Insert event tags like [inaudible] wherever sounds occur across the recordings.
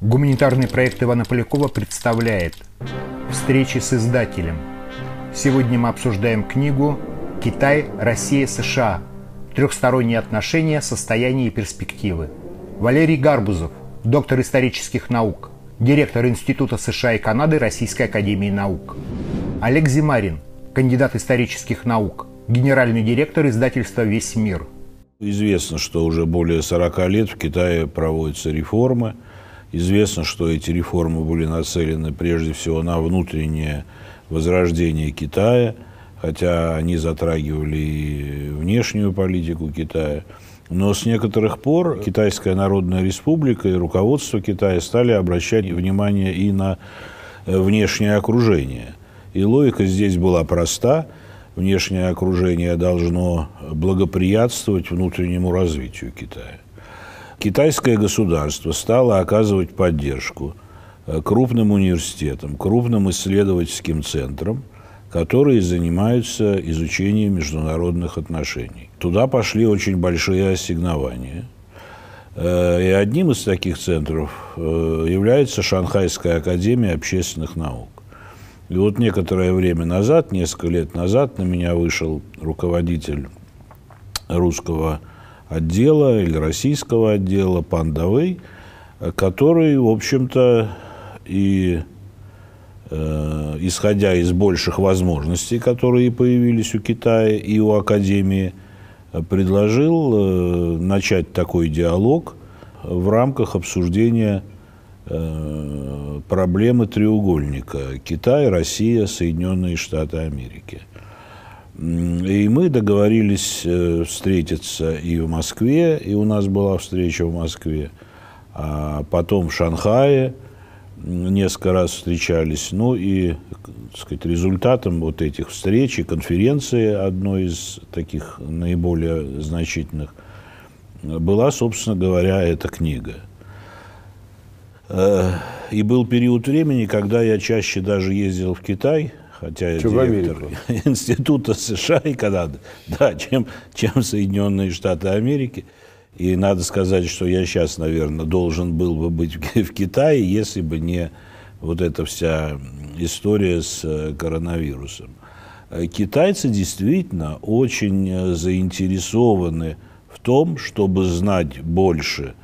Гуманитарный проект Ивана Полякова представляет «Встречи с издателем». Сегодня мы обсуждаем книгу «Китай, Россия, США. Трехсторонние отношения, состояние и перспективы». Валерий Гарбузов, доктор исторических наук, директор Института США и Канады Российской Академии Наук. Олег Зимарин, кандидат исторических наук, генеральный директор издательства «Весь мир». Известно, что уже более 40 лет в Китае проводятся реформы – Известно, что эти реформы были нацелены прежде всего на внутреннее возрождение Китая, хотя они затрагивали и внешнюю политику Китая. Но с некоторых пор Китайская Народная Республика и руководство Китая стали обращать внимание и на э, внешнее окружение. И логика здесь была проста. Внешнее окружение должно благоприятствовать внутреннему развитию Китая китайское государство стало оказывать поддержку э, крупным университетам, крупным исследовательским центрам, которые занимаются изучением международных отношений. Туда пошли очень большие ассигнования. Э, и одним из таких центров э, является Шанхайская академия общественных наук. И вот некоторое время назад, несколько лет назад, на меня вышел руководитель русского отдела или российского отдела Пандавей, который, в общем-то, и э, исходя из больших возможностей, которые появились у Китая и у Академии, предложил э, начать такой диалог в рамках обсуждения э, проблемы треугольника Китай, Россия, Соединенные Штаты Америки – и мы договорились э, встретиться и в Москве, и у нас была встреча в Москве, а потом в Шанхае несколько раз встречались. Ну и, так сказать, результатом вот этих встреч и конференции, одной из таких наиболее значительных, была, собственно говоря, эта книга. Э, и был период времени, когда я чаще даже ездил в Китай – хотя чем директор [laughs] института США и Канады, да, чем, чем Соединенные Штаты Америки. И надо сказать, что я сейчас, наверное, должен был бы быть в Китае, если бы не вот эта вся история с э, коронавирусом. Э, китайцы действительно очень э, заинтересованы в том, чтобы знать больше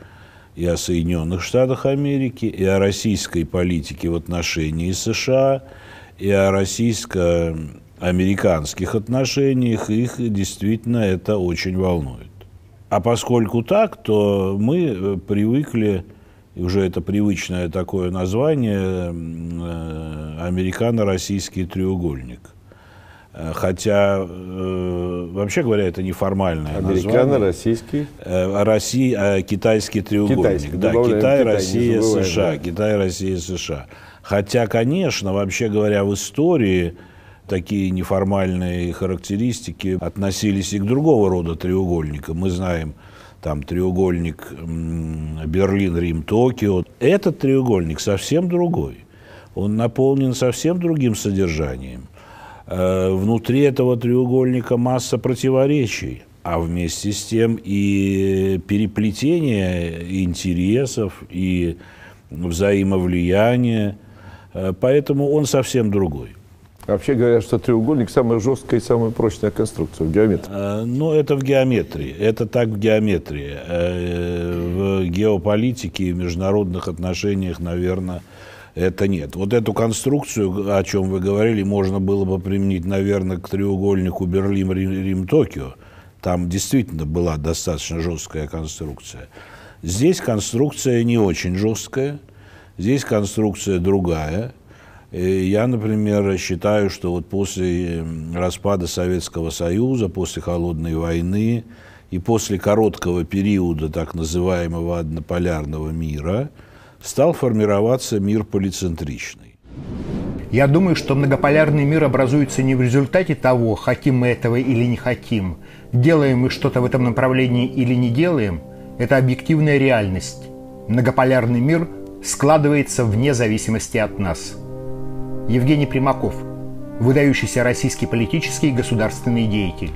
и о Соединенных Штатах Америки, и о российской политике в отношении США, и о российско-американских отношениях, их действительно это очень волнует. А поскольку так, то мы э, привыкли, уже это привычное такое название, э, американо-российский треугольник. Э, хотя, вообще говоря, это неформальное Американо-российский? Россия, китайский треугольник. Китайский, да, Китай, Китай, Россия, США. Китай, Россия, США. Хотя, конечно, вообще говоря, в истории такие неформальные характеристики относились и к другого рода треугольникам. Мы знаем там треугольник Берлин, Рим, Токио. Этот треугольник совсем другой. Он наполнен совсем другим содержанием. Э, внутри этого треугольника масса противоречий, а вместе с тем и переплетение интересов, и взаимовлияние – Э, поэтому он совсем другой. Вообще говорят, что треугольник самая жесткая и самая прочная конструкция в геометрии. Ну, это в геометрии. Это так в геометрии. Э, в геополитике и международных отношениях, наверное, это нет. Вот эту конструкцию, о чем вы говорили, можно было бы применить, наверное, к треугольнику Берлин-Рим-Токио. Там действительно была достаточно жесткая конструкция. Здесь конструкция не очень жесткая Здесь конструкция другая. Э, я, например, считаю, что вот после эм, распада Советского Союза, после Холодной войны и после короткого периода так называемого однополярного мира стал формироваться мир полицентричный. Я думаю, что многополярный мир образуется не в результате того, хотим мы этого или не хотим, делаем мы что-то в этом направлении или не делаем, это объективная реальность. Многополярный мир складывается вне зависимости от нас. Евгений Примаков, выдающийся российский политический и государственный деятель.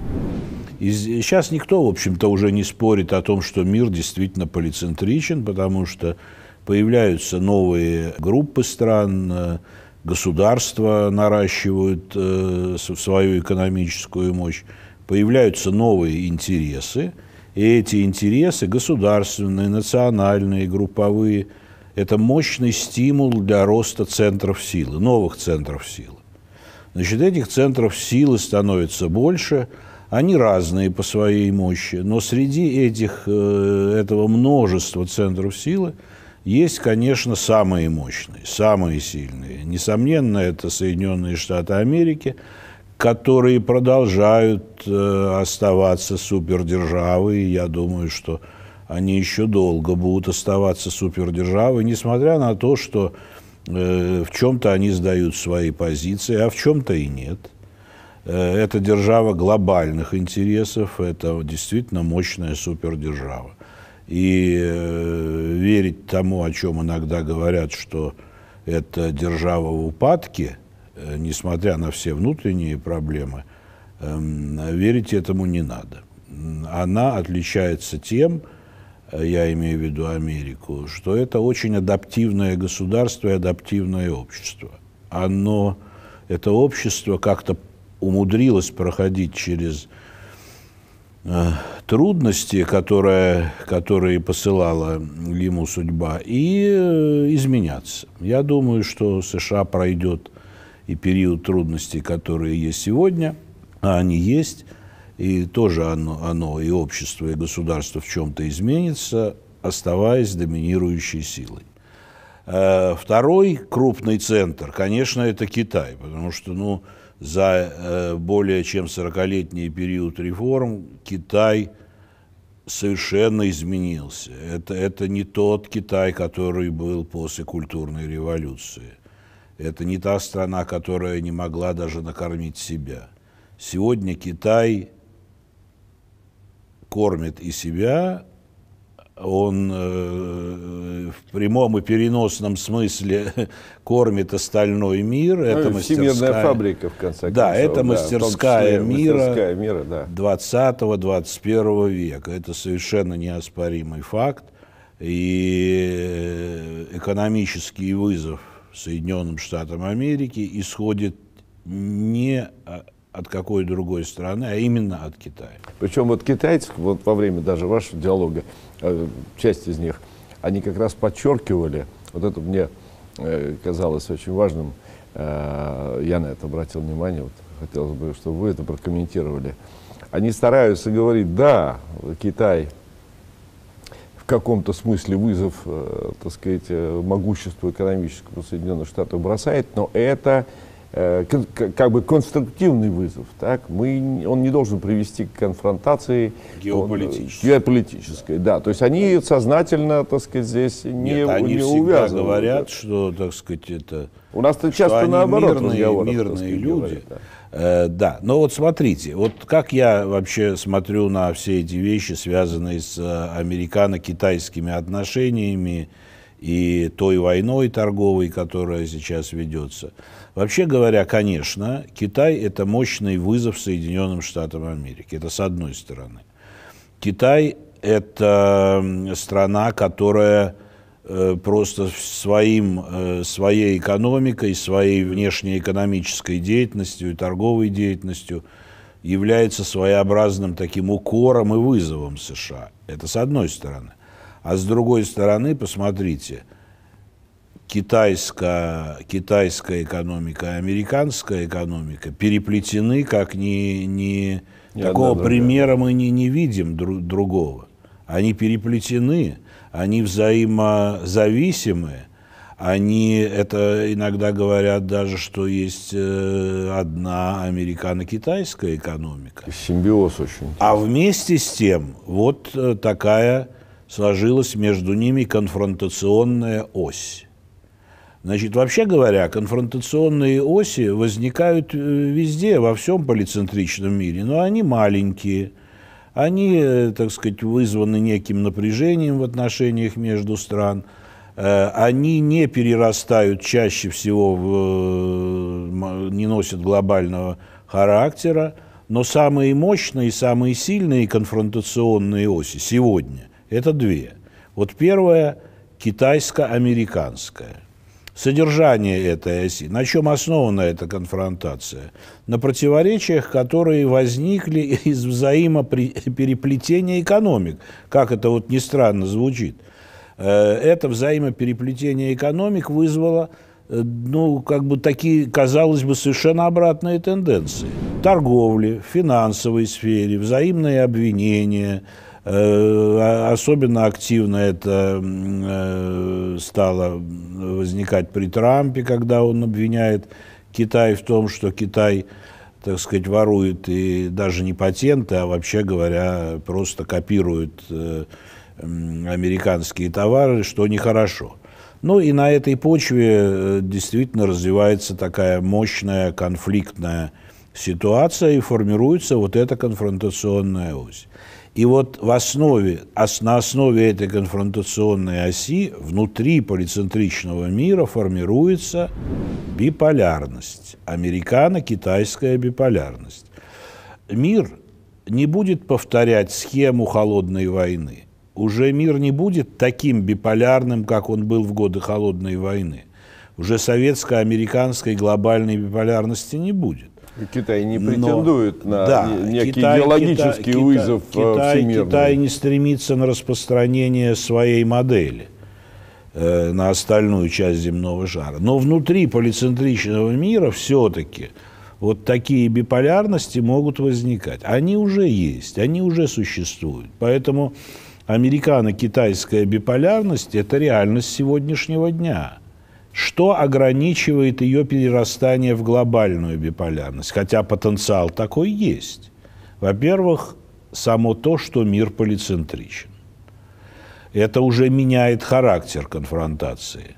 И сейчас никто, в общем-то, уже не спорит о том, что мир действительно полицентричен, потому что появляются новые группы стран, э, государства наращивают э, свою экономическую мощь, появляются новые интересы, и эти интересы государственные, национальные, групповые – это мощный стимул для роста центров силы, новых центров силы. Значит, этих центров силы становится больше, они разные по своей мощи, но среди этих, э, этого множества центров силы есть, конечно, самые мощные, самые сильные. Несомненно, это Соединенные Штаты Америки, которые продолжают э, оставаться супердержавой. Я думаю, что они еще долго будут оставаться супердержавой, несмотря на то, что э, в чем-то они сдают свои позиции, а в чем-то и нет. Э, это держава глобальных интересов, это действительно мощная супердержава. И э, верить тому, о чем иногда говорят, что это держава в упадке, несмотря на все внутренние проблемы, эм, верить этому не надо. Она отличается тем, что я имею в виду Америку, что это очень адаптивное государство и адаптивное общество. Оно, это общество как-то умудрилось проходить через э, трудности, которые, которые посылала ему судьба, и э, изменяться. Я думаю, что США пройдет и период трудностей, которые есть сегодня, а они есть, и тоже оно, оно и общество, и государство в чем-то изменится, оставаясь доминирующей силой. Э, второй крупный центр, конечно, это Китай, потому что ну, за э, более чем 40-летний период реформ Китай совершенно изменился. Это, это не тот Китай, который был после культурной революции. Это не та страна, которая не могла даже накормить себя. Сегодня Китай кормит и себя, он э, в прямом и переносном смысле [laughs] кормит остальной мир. Ну, это мастерская фабрика, в конце да, концов. Это да, это мастерская мира, мастерская мира да. 20-21 века. Это совершенно неоспоримый факт. И э, экономический вызов Соединенным Штатам Америки исходит не а, от какой другой страны, а именно от Китая. Причем вот китайцы, вот во время даже вашего диалога, э, часть из них, они как раз подчеркивали, вот это мне э, казалось очень важным, э, я на это обратил внимание, вот хотелось бы, чтобы вы это прокомментировали. Они стараются говорить, да, Китай в каком-то смысле вызов, так сказать, могуществу экономическому Соединенных Штатов бросает, но это Э, как бы конструктивный вызов. Так? Мы, он не должен привести к конфронтации геополитической. Он, э, геополитической да. То есть они сознательно, так сказать, здесь не, Нет, они не всегда говорят, что, так сказать, это... У нас часто они наоборот мирные, мирные сказать, люди. Говорят, да. Э, да, но вот смотрите, вот как я вообще смотрю на все эти вещи, связанные с э, американо-китайскими отношениями, и той войной торговой, которая сейчас ведется. Вообще говоря, конечно, Китай – это мощный вызов Соединенным Штатам Америки. Это с одной стороны. Китай – это страна, которая э, просто своим, э, своей экономикой, своей внешней экономической деятельностью и торговой деятельностью является своеобразным таким укором и вызовом США. Это с одной стороны. А с другой стороны, посмотрите, китайская китайская экономика и американская экономика переплетены, как ни, ни такого да, примера мы не, не видим друг, другого. Они переплетены, они взаимозависимы, они, это иногда говорят даже, что есть э, одна американо-китайская экономика. Симбиоз очень. А интересный. А вместе с тем, вот э, такая сложилась между ними конфронтационная ось. Значит, вообще говоря, конфронтационные оси возникают э, везде, во всем полицентричном мире, но они маленькие. Они, э, так сказать, вызваны неким напряжением в отношениях между стран. Э, они не перерастают чаще всего, в, не носят глобального характера, но самые мощные, самые сильные конфронтационные оси сегодня это две. Вот первая – китайско-американская. Содержание этой оси. На чем основана эта конфронтация? На противоречиях, которые возникли из взаимопереплетения экономик. Как это вот ни странно звучит. Э, это взаимопереплетение экономик вызвало э, ну, как бы такие, казалось бы, совершенно обратные тенденции. Торговли, финансовой сфере, взаимные обвинения – Э, а, особенно активно это э, стало возникать при Трампе, когда он обвиняет Китай в том, что Китай, так сказать, ворует и даже не патенты, а вообще говоря, просто копирует э, американские товары, что нехорошо. Ну и на этой почве действительно развивается такая мощная конфликтная ситуация и формируется вот эта конфронтационная ось. И вот в основе, на основе этой конфронтационной оси внутри полицентричного мира формируется биполярность, американо-китайская биполярность. Мир не будет повторять схему холодной войны. Уже мир не будет таким биполярным, как он был в годы холодной войны. Уже советско-американской глобальной биполярности не будет. Китай не претендует Но, на да, некий Китай, идеологический Китай, вызов э, Китай, Китай не стремится на распространение своей модели э, на остальную часть земного шара. Но внутри полицентричного мира все-таки вот такие биполярности могут возникать. Они уже есть, они уже существуют. Поэтому американо-китайская биполярность – это реальность сегодняшнего дня – что ограничивает ее перерастание в глобальную биполярность, хотя потенциал такой есть. Во-первых, само то, что мир полицентричен. Это уже меняет характер конфронтации.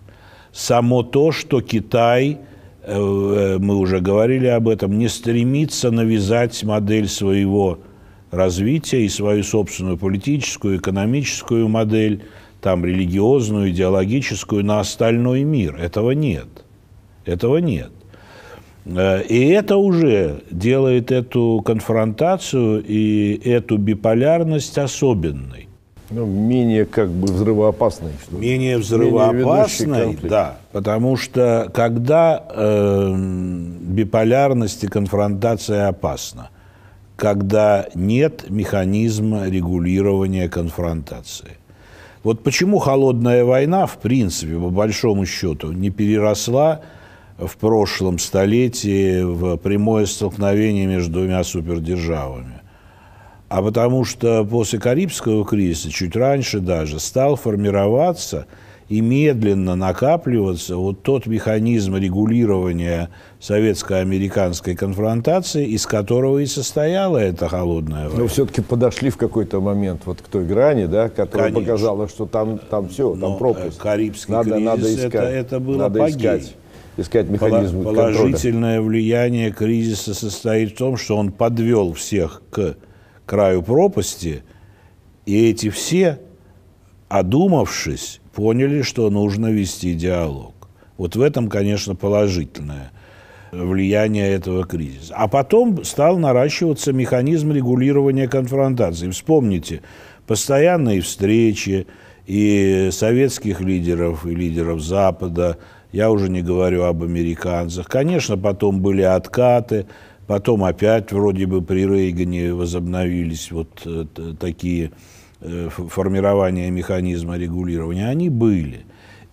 Само то, что Китай, э, мы уже говорили об этом, не стремится навязать модель своего развития и свою собственную политическую, экономическую модель – там религиозную, идеологическую, на остальной мир. Этого нет. Этого нет. Э, и это уже делает эту конфронтацию и эту биполярность особенной. Ну, менее как бы взрывоопасной. Что менее взрывоопасной, менее да. Потому что когда э, биполярность и конфронтация опасна? Когда нет механизма регулирования конфронтации. Вот почему холодная война, в принципе, по большому счету, не переросла в прошлом столетии в прямое столкновение между двумя супердержавами? А потому что после Карибского кризиса, чуть раньше даже, стал формироваться – и медленно накапливаться вот тот механизм регулирования советско-американской конфронтации, из которого и состояла эта холодная война. Но все-таки подошли в какой-то момент вот к той грани, да, которая Конечно. показала, что там, там все, Но там э, пропасть. Карибский надо, кризис, надо искать, это, это было надо искать искать механизм Положительное контроля. влияние кризиса состоит в том, что он подвел всех к краю пропасти, и эти все, одумавшись, поняли, что нужно вести диалог. Вот в этом, конечно, положительное влияние этого кризиса. А потом стал наращиваться механизм регулирования конфронтации. Вспомните, постоянные встречи и советских лидеров, и лидеров Запада, я уже не говорю об американцах. Конечно, потом были откаты, потом опять вроде бы при Рейгане возобновились вот э, такие Э, формирования механизма регулирования, они были.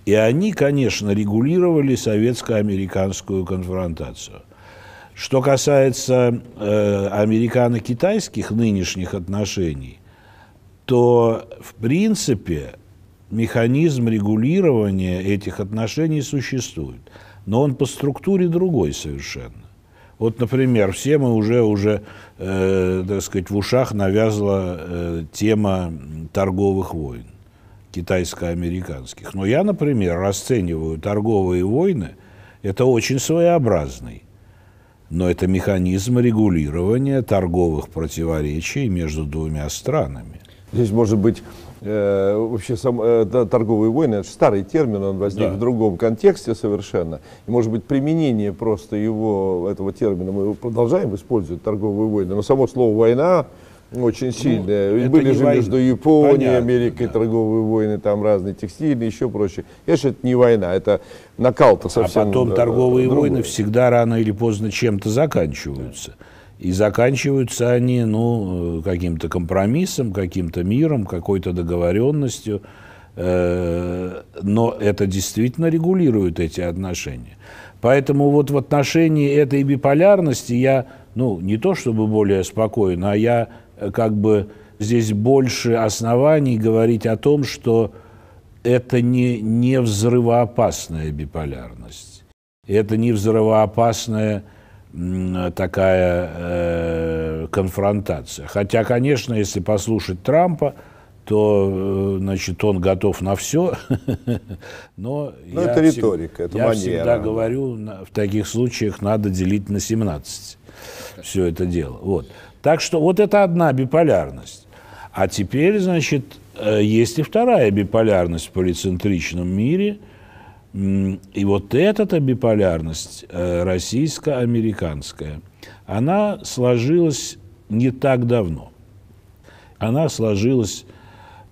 И они, конечно, регулировали советско-американскую конфронтацию. Что касается э, американо-китайских нынешних отношений, то, в принципе, механизм регулирования этих отношений существует. Но он по структуре другой совершенно. Вот, например, все мы уже, уже э, так сказать, в ушах навязала э, тема торговых войн китайско-американских. Но я, например, расцениваю торговые войны, это очень своеобразный, но это механизм регулирования торговых противоречий между двумя странами. Здесь может быть Э, вообще сам, э, торговые войны, это старый термин, он возник да. в другом контексте совершенно. И, может быть, применение просто его, этого термина, мы продолжаем использовать, торговые войны, но само слово «война» очень ну, сильное. Ну, Были же война. между Японией, Понятно, Америкой да. торговые войны, там разные текстильные, еще прочее. Конечно, это не война, это накал-то а совсем А потом э, торговые другой. войны всегда рано или поздно чем-то заканчиваются. Да. И заканчиваются они ну, э, каким-то компромиссом, каким-то миром, какой-то договоренностью. Э, но это действительно регулирует эти отношения. Поэтому вот в отношении этой биполярности я, ну, не то чтобы более спокоен, а я э, как бы здесь больше оснований говорить о том, что это не, не взрывоопасная биполярность. Это не взрывоопасная биполярность такая э, конфронтация. Хотя, конечно, если послушать Трампа, то, э, значит, он готов на все. [laughs] Но, Но ну, это риторика, это я манера. Я всегда говорю, в таких случаях надо делить на 17 все это дело. Вот. Так что вот это одна биполярность. А теперь, значит, э, есть и вторая биполярность в полицентричном мире – и вот эта биполярность э, российско-американская, она сложилась не так давно. Она сложилась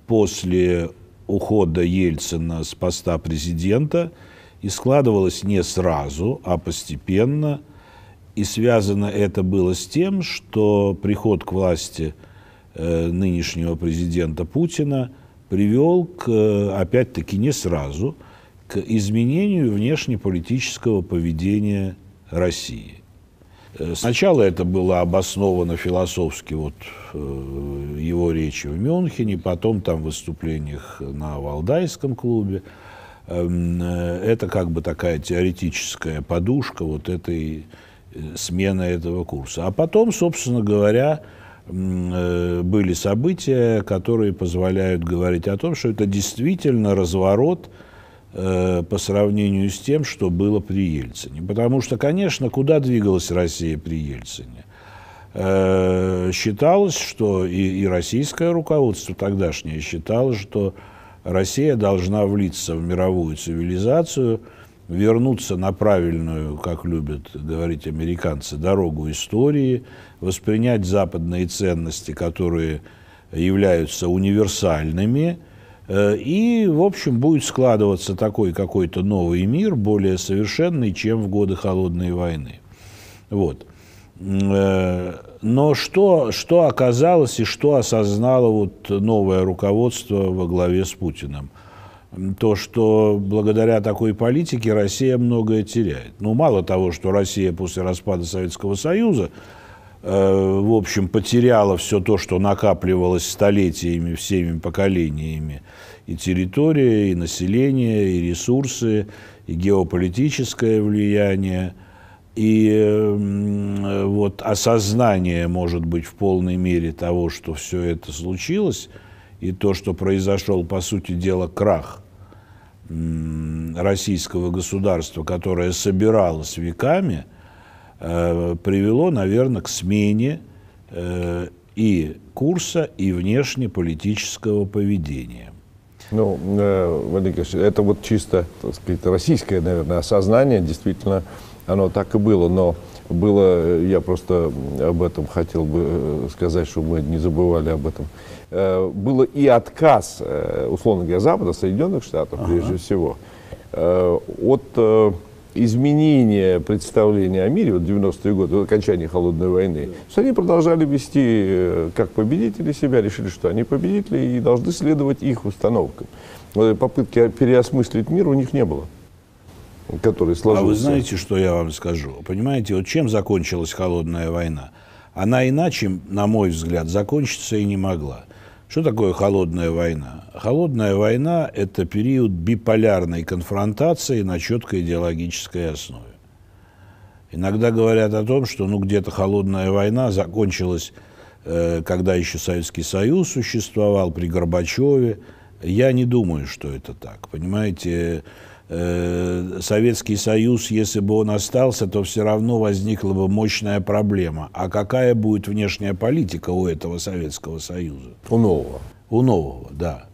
после ухода Ельцина с поста президента и складывалась не сразу, а постепенно. И связано это было с тем, что приход к власти э, нынешнего президента Путина привел к, э, опять-таки, не сразу – к изменению внешнеполитического поведения России. Э, сначала это было обосновано философски вот э, его речи в Мюнхене, потом там в выступлениях на Валдайском клубе. Эм, э, это как бы такая теоретическая подушка вот этой смены этого курса. А потом, собственно говоря, были события, которые позволяют говорить о том, что это действительно разворот – Э, по сравнению с тем, что было при Ельцине. Потому что, конечно, куда двигалась Россия при Ельцине? Э, считалось, что и, и российское руководство тогдашнее считало, что Россия должна влиться в мировую цивилизацию, вернуться на правильную, как любят говорить американцы, дорогу истории, воспринять западные ценности, которые являются универсальными, Э, и, в общем, будет складываться такой какой-то новый мир, более совершенный, чем в годы Холодной войны. Вот. Э, но что, что оказалось и что осознало вот новое руководство во главе с Путиным? То, что благодаря такой политике Россия многое теряет. Ну, мало того, что Россия после распада Советского Союза Э, в общем, потеряла все то, что накапливалось столетиями, всеми поколениями. И территория, и население, и ресурсы, и геополитическое влияние. И э, вот осознание, может быть, в полной мере того, что все это случилось, и то, что произошел, по сути дела, крах российского государства, которое собиралось веками – Э, привело, наверное, к смене э, и курса, и внешнеполитического поведения. Ну, э, Валерий Ильич, это вот чисто, так сказать, российское, наверное, осознание, действительно, оно так и было, но было, я просто об этом хотел бы сказать, чтобы мы не забывали об этом, было и отказ, условно говоря, Запада, Соединенных Штатов, ага. прежде всего, от изменение представления о мире, вот 90-е годы, вот окончание Холодной войны, что они продолжали вести э, как победители себя, решили, что они победители и должны следовать их установкам. попытки переосмыслить мир у них не было который сложился. А вы знаете, что я вам скажу? Понимаете, вот чем закончилась холодная война? Она иначе, на мой взгляд, закончиться и не могла. Что такое холодная война? Холодная война – это период биполярной конфронтации на четкой идеологической основе. Иногда говорят о том, что ну, где-то холодная война закончилась, э, когда еще Советский Союз существовал, при Горбачеве. Я не думаю, что это так. Понимаете, Э, Советский Союз, если бы он остался, то все равно возникла бы мощная проблема. А какая будет внешняя политика у этого Советского Союза? У нового. У нового, да.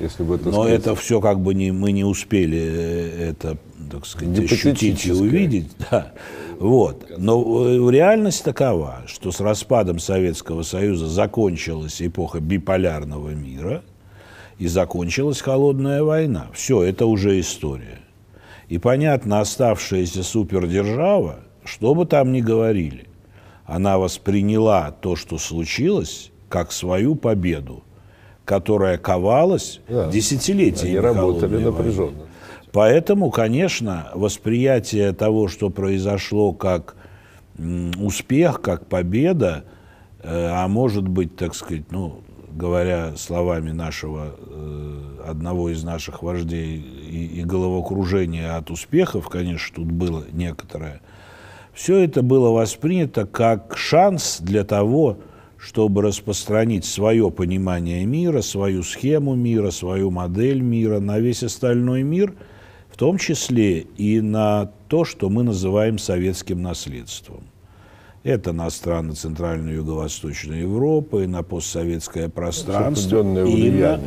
Если бы это, Но сказать... это все как бы не, мы не успели э, это, так сказать, ощутить и увидеть. [laughs] Да. Вот. Но э, реальность такова, что с распадом Советского Союза закончилась эпоха биполярного мира – и закончилась холодная война. Все, это уже история. И понятно, оставшаяся супердержава, что бы там ни говорили, она восприняла то, что случилось, как свою победу, которая ковалась да. десятилетиями. Они работали напряженно. Войны. Поэтому, конечно, восприятие того, что произошло, как успех, как победа, э, а может быть, так сказать, ну, говоря словами нашего э, одного из наших вождей, и, и головокружение от успехов, конечно, тут было некоторое, все это было воспринято как шанс для того, чтобы распространить свое понимание мира, свою схему мира, свою модель мира на весь остальной мир, в том числе и на то, что мы называем советским наследством. Это на страны Центральной и Юго-Восточной Европы, и на постсоветское пространство, и на,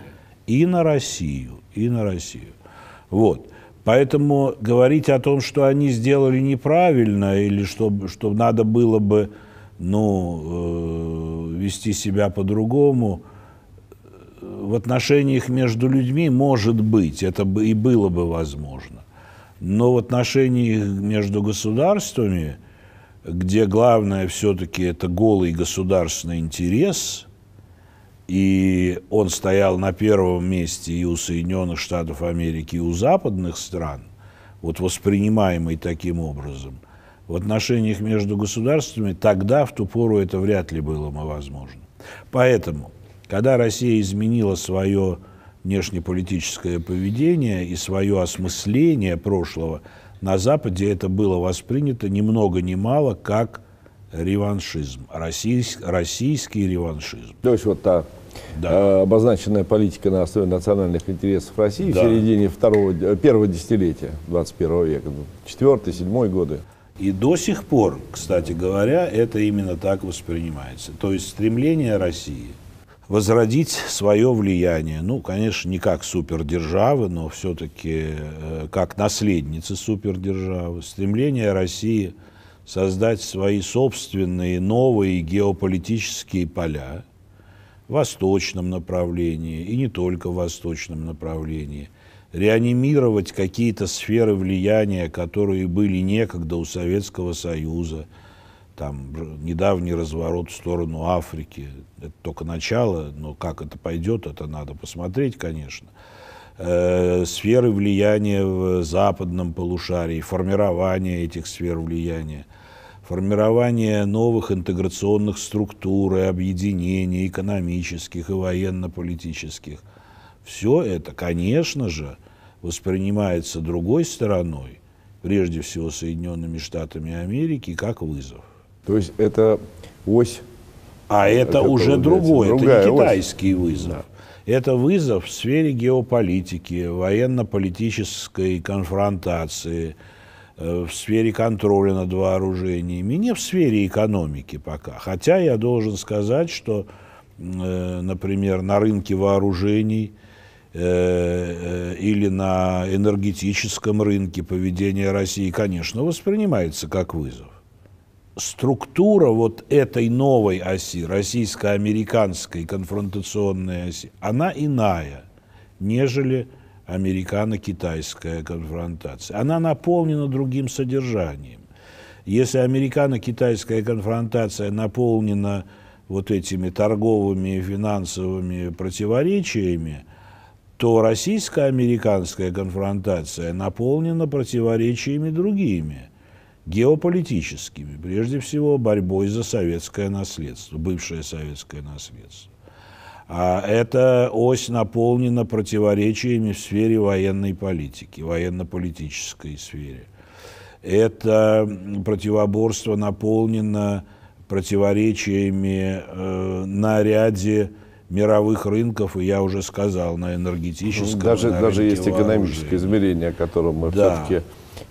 и на Россию, и на Россию. Вот. Поэтому говорить о том, что они сделали неправильно, или что, что надо было бы ну, э, вести себя по-другому, э, в отношениях между людьми, может быть, это бы и было бы возможно. Но в отношениях между государствами – где главное все-таки это голый государственный интерес, и он стоял на первом месте и у Соединенных Штатов Америки, и у западных стран, вот воспринимаемый таким образом, в отношениях между государствами тогда, в ту пору, это вряд ли было возможно. Поэтому, когда Россия изменила свое внешнеполитическое поведение и свое осмысление прошлого – на Западе это было воспринято ни много ни мало как реваншизм, российский, российский реваншизм. То есть вот та да. Э, обозначенная политика на основе национальных интересов России да. в середине второго, э, первого десятилетия 21 века, ну, четвертый, седьмой годы. И до сих пор, кстати говоря, это именно так воспринимается. То есть стремление России – возродить свое влияние. Ну, конечно, не как супердержавы, но все-таки э, как наследницы супердержавы. Стремление России создать свои собственные новые геополитические поля в восточном направлении и не только в восточном направлении. Реанимировать какие-то сферы влияния, которые были некогда у Советского Союза – там недавний разворот в сторону Африки, это только начало, но как это пойдет, это надо посмотреть, конечно. Э, сферы влияния в западном полушарии, формирование этих сфер влияния, формирование новых интеграционных структур и объединений экономических и военно-политических. Все это, конечно же, воспринимается другой стороной, прежде всего Соединенными Штатами Америки, как вызов. То есть это ось... А это уже другое, это не китайский ось. вызов. Да. Это вызов в сфере геополитики, военно-политической конфронтации, э, в сфере контроля над вооружениями, не в сфере экономики пока. Хотя я должен сказать, что, э, например, на рынке вооружений э, или на энергетическом рынке поведение России, конечно, воспринимается как вызов структура вот этой новой оси, российско-американской конфронтационной оси, она иная, нежели американо-китайская конфронтация. Она наполнена другим содержанием. Если американо-китайская конфронтация наполнена вот этими торговыми и финансовыми противоречиями, то российско-американская конфронтация наполнена противоречиями другими – геополитическими, прежде всего борьбой за советское наследство, бывшее советское наследство. А эта ось наполнена противоречиями в сфере военной политики, военно-политической сфере. Это противоборство наполнено противоречиями э, на ряде мировых рынков, и я уже сказал, на энергетическом. Даже, на даже есть экономическое измерение, о котором мы да. все-таки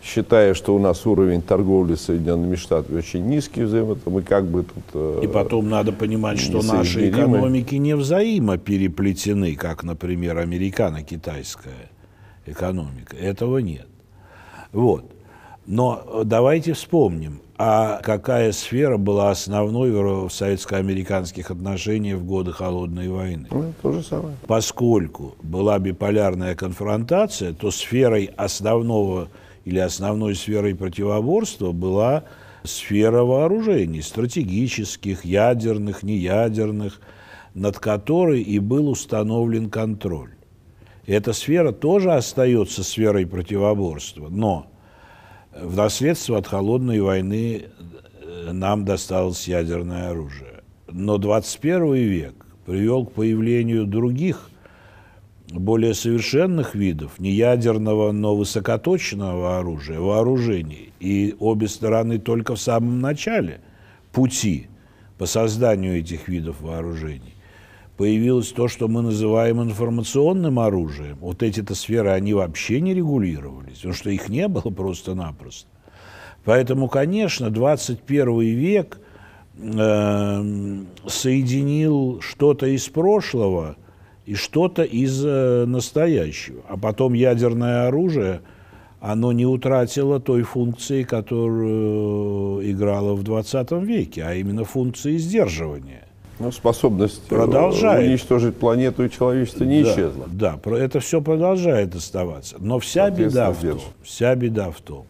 считая, что у нас уровень торговли с Соединенными Штатами очень низкий взаимо, мы как бы тут... Э, И потом надо понимать, что наши экономики не взаимо переплетены, как, например, американо-китайская экономика. Этого нет. Вот. Но э, давайте вспомним, а какая сфера была основной в советско-американских отношениях в годы Холодной войны? Ну, то же самое. Поскольку была биполярная конфронтация, то сферой основного или основной сферой противоборства была сфера вооружений, стратегических, ядерных, неядерных, над которой и был установлен контроль. Эта сфера тоже остается сферой противоборства, но в наследство от холодной войны э, нам досталось ядерное оружие. Но 21 век привел к появлению других более совершенных видов, не ядерного, но высокоточного оружия, вооружений. И обе стороны только в самом начале пути по созданию этих видов вооружений. Появилось то, что мы называем информационным оружием. Вот эти-то сферы, они вообще не регулировались, потому что их не было просто-напросто. Поэтому, конечно, 21 век э, соединил что-то из прошлого – и что-то из э, настоящего. А потом ядерное оружие, оно не утратило той функции, которую э, играло в 20 веке, а именно функции сдерживания. Ну, способность э, продолжает. уничтожить планету и человечество не да, исчезла. Да, это все продолжает оставаться. Но вся беда, в том, вся беда в том,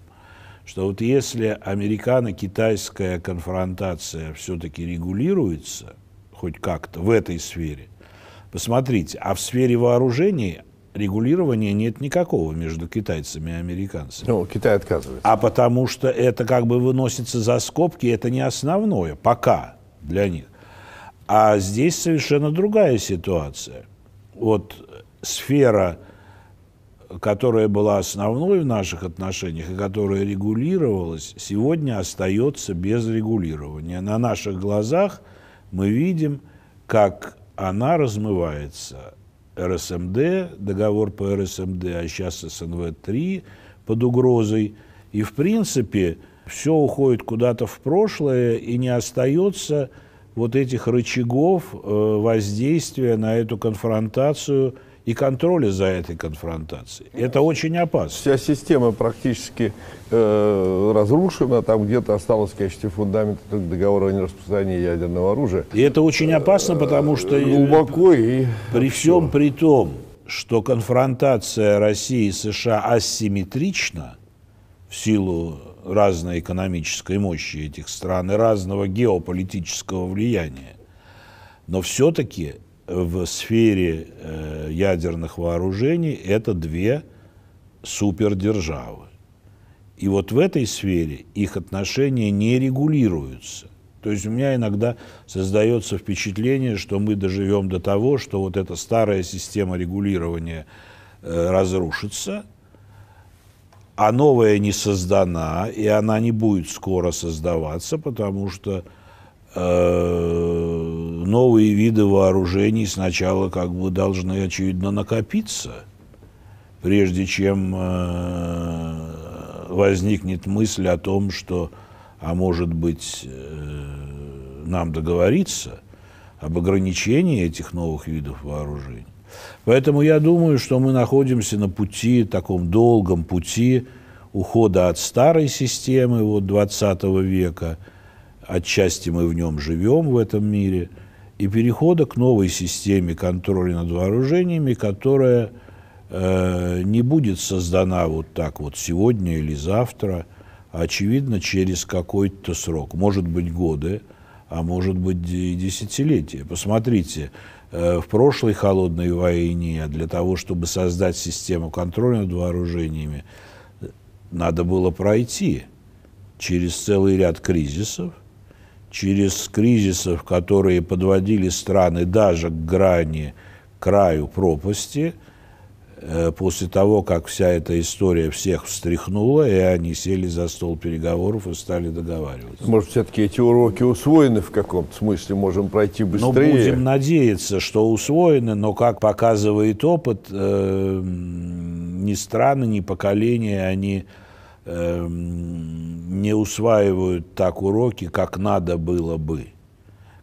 что вот если американо-китайская конфронтация все-таки регулируется, хоть как-то в этой сфере, Посмотрите, а в сфере вооружений регулирования нет никакого между китайцами и американцами. Ну, Китай отказывается. А потому что это как бы выносится за скобки, это не основное пока для них. А здесь совершенно другая ситуация. Вот сфера, которая была основной в наших отношениях и которая регулировалась, сегодня остается без регулирования. На наших глазах мы видим, как она размывается. РСМД, договор по РСМД, а сейчас СНВ-3 под угрозой. И, в принципе, все уходит куда-то в прошлое и не остается вот этих рычагов э, воздействия на эту конфронтацию – и контроля за этой конфронтацией. Это очень опасно. Вся система практически э, разрушена, там где-то осталось в качестве фундамента договора о нераспространении ядерного оружия. И это очень опасно, э, потому что глубоко и при всем при том, что конфронтация России и США асимметрична в силу разной экономической мощи этих стран и разного геополитического влияния, но все-таки в сфере э, ядерных вооружений это две супердержавы. И вот в этой сфере их отношения не регулируются. То есть у меня иногда создается впечатление, что мы доживем до того, что вот эта старая система регулирования э, разрушится, а новая не создана, и она не будет скоро создаваться, потому что Э, новые виды вооружений сначала как бы должны, очевидно, накопиться, прежде чем э, возникнет мысль о том, что, а может быть, э, нам договориться об ограничении этих новых видов вооружений. Поэтому я думаю, что мы находимся на пути, таком долгом пути ухода от старой системы вот, 20 века – отчасти мы в нем живем, в этом мире, и перехода к новой системе контроля над вооружениями, которая э, не будет создана вот так вот сегодня или завтра, а, очевидно, через какой-то срок, может быть, годы, а может быть и десятилетия. Посмотрите, э, в прошлой холодной войне для того, чтобы создать систему контроля над вооружениями, э, надо было пройти через целый ряд кризисов – через кризисов, которые подводили страны даже к грани, к краю пропасти, э, после того, как вся эта история всех встряхнула, и они сели за стол переговоров и стали договариваться. Может, все-таки эти уроки усвоены в каком-то смысле, можем пройти ну, быстрее? Ну, будем надеяться, что усвоены, но, как показывает опыт, э, ни страны, ни поколения, они... Эм, не усваивают так уроки, как надо было бы.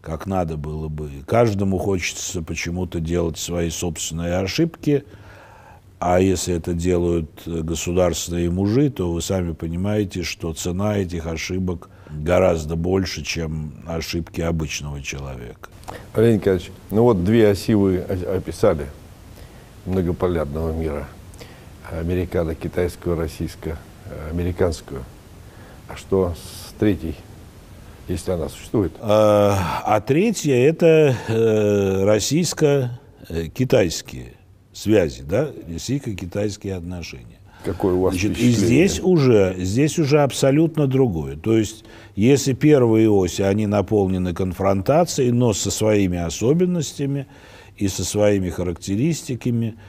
Как надо было бы. Каждому хочется почему-то делать свои собственные ошибки, а если это делают э, государственные мужи, то вы сами понимаете, что цена этих ошибок гораздо больше, чем ошибки обычного человека. Олег Николаевич, ну вот две оси вы описали многополярного мира. Американо-китайского, российского. Э, американскую. А что с третьей, если она существует? А, а третья – это э, российско-китайские связи, да? Российско-китайские отношения. Какое у вас Значит, и здесь уже, здесь уже абсолютно другое. То есть, если первые оси, они наполнены конфронтацией, но со своими особенностями и со своими характеристиками –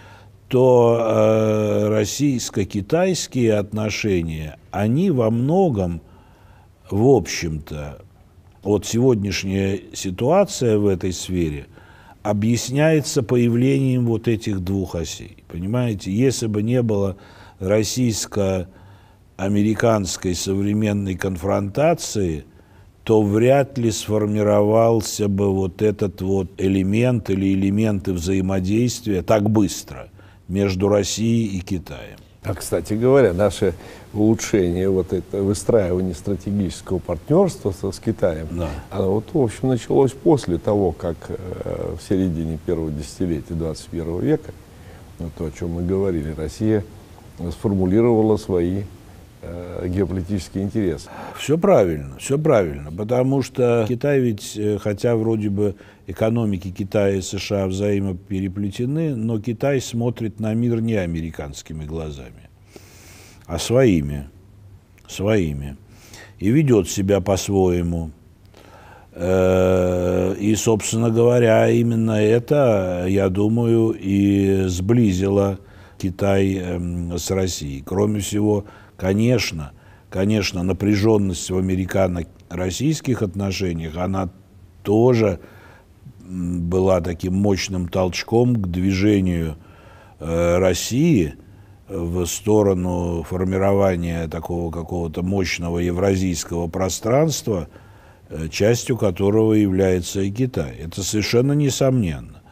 то э, российско-китайские отношения, они во многом, в общем-то, вот сегодняшняя ситуация в этой сфере объясняется появлением вот этих двух осей. Понимаете, если бы не было российско-американской современной конфронтации, то вряд ли сформировался бы вот этот вот элемент или элементы взаимодействия так быстро – между Россией и Китаем. А, кстати говоря, наше улучшение, вот это выстраивание стратегического партнерства со, с Китаем, да. оно вот, в общем, началось после того, как э, в середине первого десятилетия 21 века, ну, то, о чем мы говорили, Россия сформулировала свои Э, геополитический интерес. Все правильно, все правильно, потому что Китай ведь, э, хотя вроде бы экономики Китая и США взаимопереплетены, но Китай смотрит на мир не американскими глазами, а своими, своими, и ведет себя по-своему. Э, и, собственно говоря, именно это, я думаю, и сблизило Китай эм, с Россией. Кроме всего, Конечно, конечно, напряженность в американо-российских отношениях, она тоже была таким мощным толчком к движению э, России э, в сторону формирования такого какого-то мощного евразийского пространства, э, частью которого является и Китай. Это совершенно несомненно.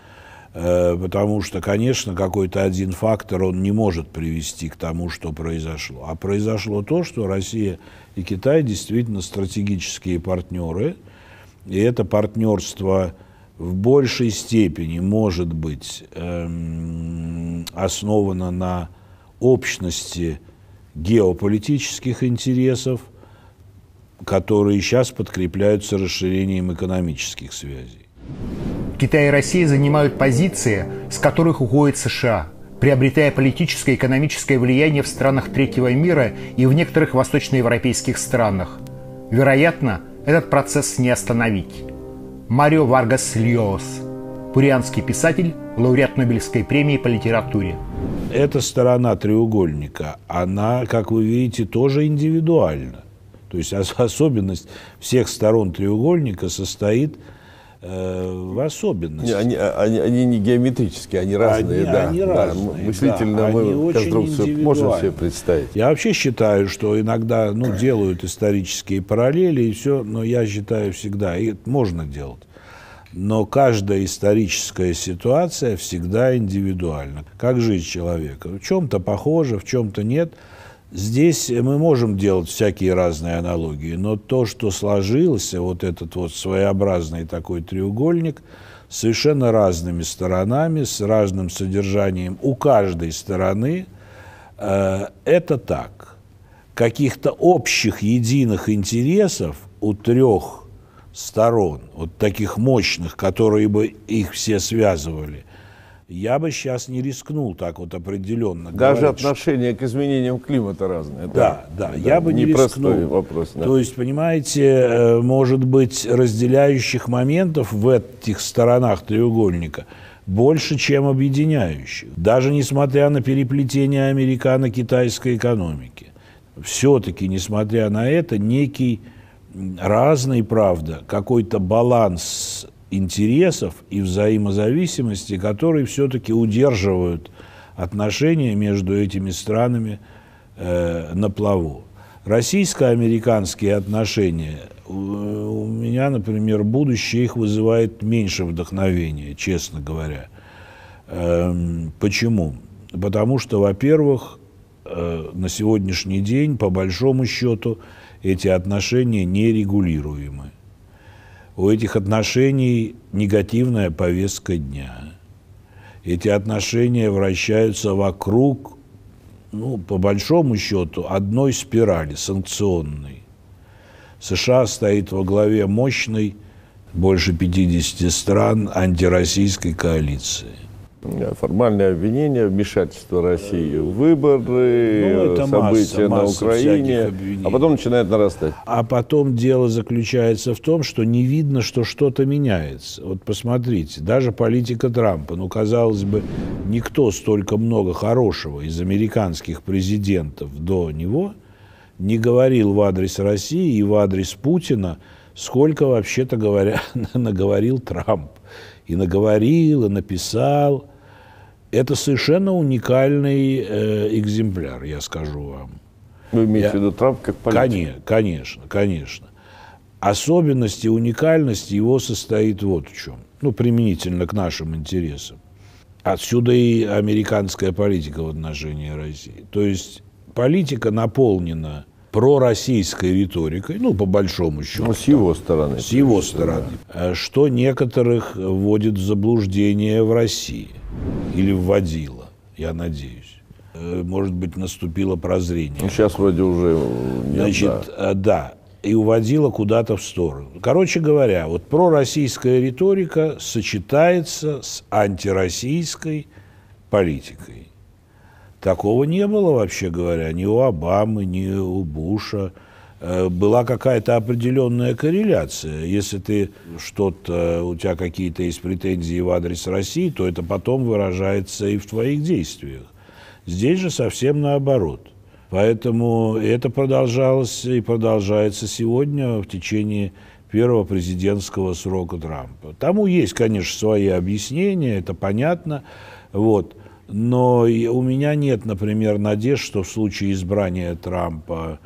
Э, потому что, конечно, какой-то один фактор он не может привести к тому, что произошло. А произошло то, что Россия и Китай действительно стратегические партнеры, и это партнерство в большей степени может быть эм, основано на общности геополитических интересов, которые сейчас подкрепляются расширением экономических связей. Китай и Россия занимают позиции, с которых уходит США, приобретая политическое и экономическое влияние в странах третьего мира и в некоторых восточноевропейских странах. Вероятно, этот процесс не остановить. Марио Варгас Льос, пурианский писатель, лауреат Нобелевской премии по литературе. Эта сторона треугольника, она, как вы видите, тоже индивидуальна. То есть особенность всех сторон треугольника состоит Э, в особенности. Не, они, а, они, они не геометрические, они разные. Они, да, они да, разные. Да, мыслительно да, мы они конструкцию можем себе представить. Я вообще считаю, что иногда ну, [clears throat] делают исторические параллели и все, но я считаю всегда, и это можно делать. Но каждая историческая ситуация всегда индивидуальна. Как жизнь человека? В чем-то похоже, в чем-то нет – Здесь мы можем делать всякие разные аналогии, но то, что сложился, вот этот вот своеобразный такой треугольник, совершенно разными сторонами, с разным содержанием у каждой стороны, э, это так. Каких-то общих единых интересов у трех сторон, вот таких мощных, которые бы их все связывали – я бы сейчас не рискнул так вот определенно. Даже говорить, отношение что... к изменениям климата разное. Да, да, да я бы не рискнул. вопрос. Да. То есть, понимаете, э, может быть, разделяющих моментов в этих сторонах треугольника больше, чем объединяющих. Даже несмотря на переплетение американо-китайской экономики. Все-таки, несмотря на это, некий разный, правда, какой-то баланс интересов и взаимозависимости, которые все-таки удерживают отношения между этими странами э, на плаву. Российско-американские отношения, э, у меня, например, будущее их вызывает меньше вдохновения, честно говоря. Эм, почему? Потому что, во-первых, э, на сегодняшний день, по большому счету, эти отношения нерегулируемые у этих отношений негативная повестка дня. Эти отношения вращаются вокруг, ну, по большому счету, одной спирали, санкционной. США стоит во главе мощной, больше 50 стран, антироссийской коалиции – Э, формальное обвинение, вмешательство России в выборы, ну, события масса, на Украине, а потом начинает нарастать. А потом дело заключается в том, что не видно, что что-то меняется. Вот посмотрите, даже политика Трампа, ну, казалось бы, никто столько много хорошего из американских президентов до него не говорил в адрес России и в адрес Путина, сколько, вообще-то говоря, [laughs] наговорил Трамп. И наговорил, и написал – это совершенно уникальный э, экземпляр, я скажу вам. Вы имеете я... в виду Трамп как политик? Конечно, конечно. Особенность и уникальность его состоит вот в чем. Ну, применительно к нашим интересам. Отсюда и американская политика в отношении России. То есть политика наполнена пророссийской риторикой, ну, по большому счету. Ну, с его стороны. С его стороны. Да. Э, что некоторых вводит в заблуждение в России. Или вводила, я надеюсь. Э, может быть, наступило прозрение. Ну, сейчас вроде уже... Э, нет, Значит, да. Э, да, и уводила куда-то в сторону. Короче говоря, вот пророссийская риторика сочетается с антироссийской политикой. Такого не было, вообще говоря, ни у Обамы, ни у Буша. Э, была какая-то определенная корреляция. Если ты что-то, у тебя какие-то есть претензии в адрес России, то это потом выражается и в твоих действиях. Здесь же совсем наоборот. Поэтому это продолжалось и продолжается сегодня в течение первого президентского срока Трампа. Тому есть, конечно, свои объяснения, это понятно. Вот. Но у меня нет, например, надежд, что в случае избрания Трампа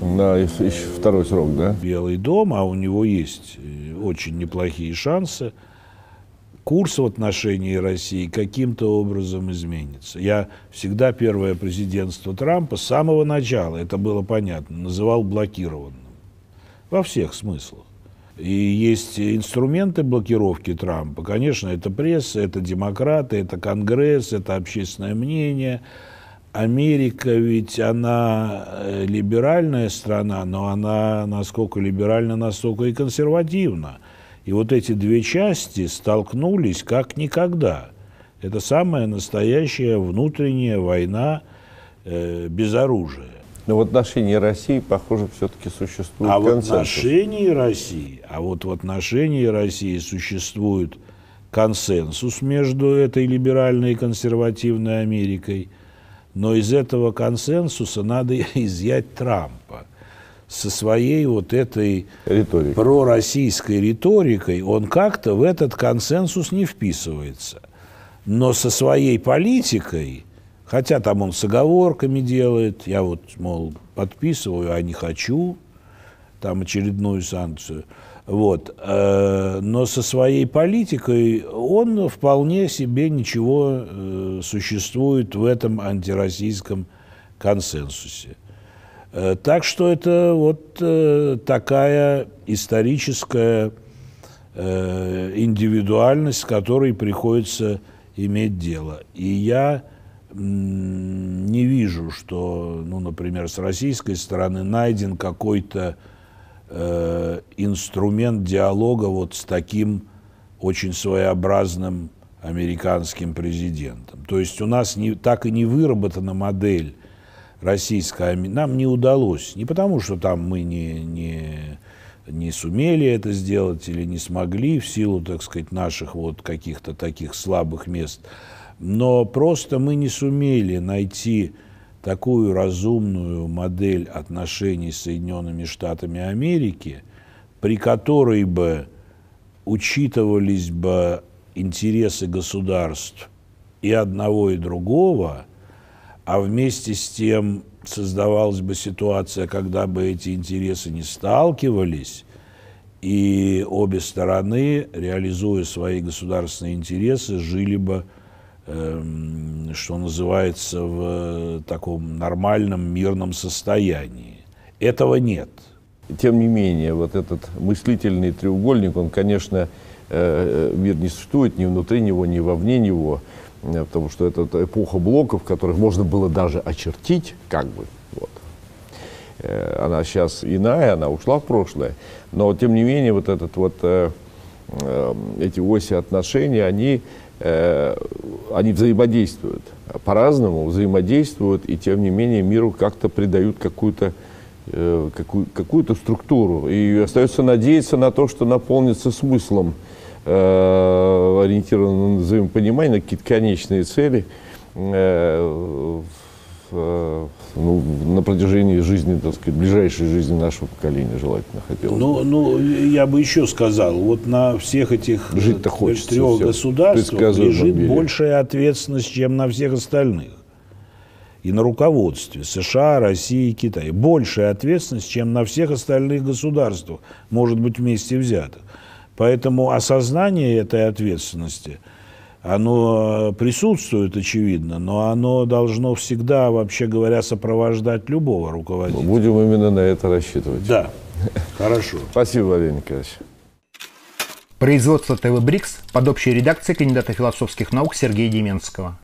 на еще второй срок, да? Белый дом, а у него есть э, очень неплохие шансы. Курс в отношении России каким-то образом изменится. Я всегда первое президентство Трампа с самого начала, это было понятно, называл блокированным. Во всех смыслах. И есть инструменты блокировки Трампа. Конечно, это пресса, это демократы, это Конгресс, это общественное мнение – Америка ведь она э, либеральная страна, но она насколько либеральна, настолько и консервативна. И вот эти две части столкнулись как никогда. Это самая настоящая внутренняя война э, без оружия. Но ну, в отношении России, похоже, все-таки существует а консенсус. А в отношении России, а вот в отношении России существует консенсус между этой либеральной и консервативной Америкой – но из этого консенсуса надо [laughs] изъять Трампа. Со своей вот этой Риторика. пророссийской риторикой он как-то в этот консенсус не вписывается. Но со своей политикой, хотя там он с оговорками делает, я вот, мол, подписываю, а не хочу, там очередную санкцию – вот. Э, но со своей политикой он вполне себе ничего э, существует в этом антироссийском консенсусе. Э, так что это вот такая историческая индивидуальность, с которой приходится иметь дело. И я не вижу, что, ну, например, с российской стороны найден какой-то Э, инструмент диалога вот с таким очень своеобразным американским президентом. То есть у нас не, так и не выработана модель российская. Нам не удалось. Не потому, что там мы не, не, не сумели это сделать или не смогли в силу, так сказать, наших вот каких-то таких слабых мест. Но просто мы не сумели найти такую разумную модель отношений с Соединенными Штатами Америки, при которой бы учитывались бы интересы государств и одного, и другого, а вместе с тем создавалась бы ситуация, когда бы эти интересы не сталкивались, и обе стороны, реализуя свои государственные интересы, жили бы Эм, что называется, в таком нормальном мирном состоянии. Этого нет. Тем не менее, вот этот мыслительный треугольник, он, конечно, э, э, мир не существует ни внутри него, ни вовне него, э, потому что это эпоха блоков, которых можно было даже очертить, как бы, вот. Она сейчас иная, она ушла в прошлое, но, тем не менее, вот этот вот, эти оси отношений, они Э, они взаимодействуют по-разному, взаимодействуют, и тем не менее миру как-то придают какую-то э, какую, какую-то структуру. И остается надеяться на то, что наполнится смыслом, э, ориентированным на взаимопонимание, на какие-то конечные цели. Э, в, в, ну, на протяжении жизни, так сказать, ближайшей жизни нашего поколения желательно хотелось. Ну, ну я бы еще сказал, вот на всех этих э, Жить-то э, хочется трех всех государствах лежит мире. большая ответственность, чем на всех остальных. И на руководстве США, России Китая. Большая ответственность, чем на всех остальных государствах, может быть, вместе взятых. Поэтому осознание этой ответственности – оно э, присутствует, очевидно, но оно должно всегда, вообще говоря, сопровождать любого руководителя. Мы ну, будем именно на это рассчитывать. Да, хорошо. [laughs] Спасибо, Валерий Николаевич. Производство ТВ «Брикс» под общей редакцией кандидата философских наук Сергея Деменского.